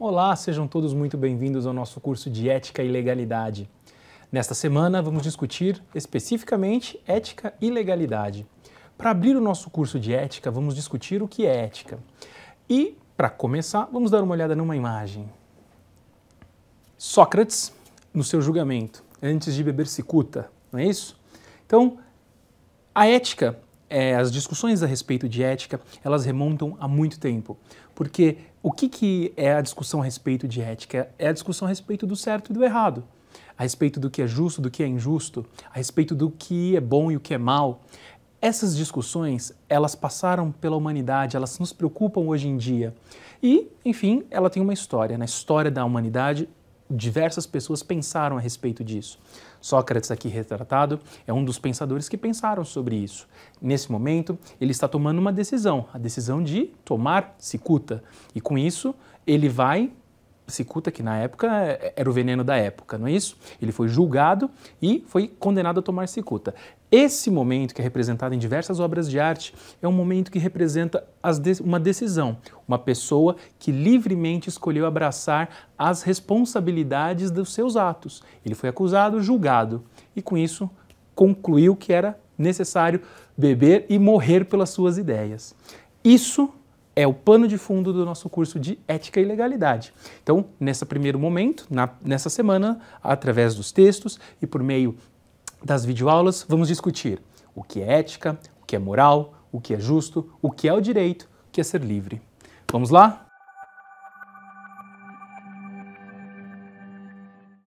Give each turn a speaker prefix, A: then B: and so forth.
A: Olá, sejam todos muito bem-vindos ao nosso curso de Ética e Legalidade. Nesta semana vamos discutir especificamente ética e legalidade. Para abrir o nosso curso de ética, vamos discutir o que é ética. E, para começar, vamos dar uma olhada numa imagem. Sócrates, no seu julgamento, antes de beber cicuta, não é isso? Então, a ética é, as discussões a respeito de ética, elas remontam há muito tempo. Porque o que, que é a discussão a respeito de ética? É a discussão a respeito do certo e do errado, a respeito do que é justo, do que é injusto, a respeito do que é bom e o que é mal. Essas discussões, elas passaram pela humanidade, elas nos preocupam hoje em dia. E, enfim, ela tem uma história. Na história da humanidade, diversas pessoas pensaram a respeito disso. Sócrates, aqui retratado, é um dos pensadores que pensaram sobre isso. Nesse momento, ele está tomando uma decisão, a decisão de tomar cicuta. E com isso, ele vai cicuta, que na época é, era o veneno da época, não é isso? Ele foi julgado e foi condenado a tomar cicuta. Esse momento, que é representado em diversas obras de arte, é um momento que representa de uma decisão, uma pessoa que livremente escolheu abraçar as responsabilidades dos seus atos. Ele foi acusado, julgado e, com isso, concluiu que era necessário beber e morrer pelas suas ideias. Isso é o pano de fundo do nosso curso de Ética e Legalidade. Então, nesse primeiro momento, na, nessa semana, através dos textos e por meio das videoaulas, vamos discutir o que é ética, o que é moral, o que é justo, o que é o direito, o que é ser livre. Vamos lá?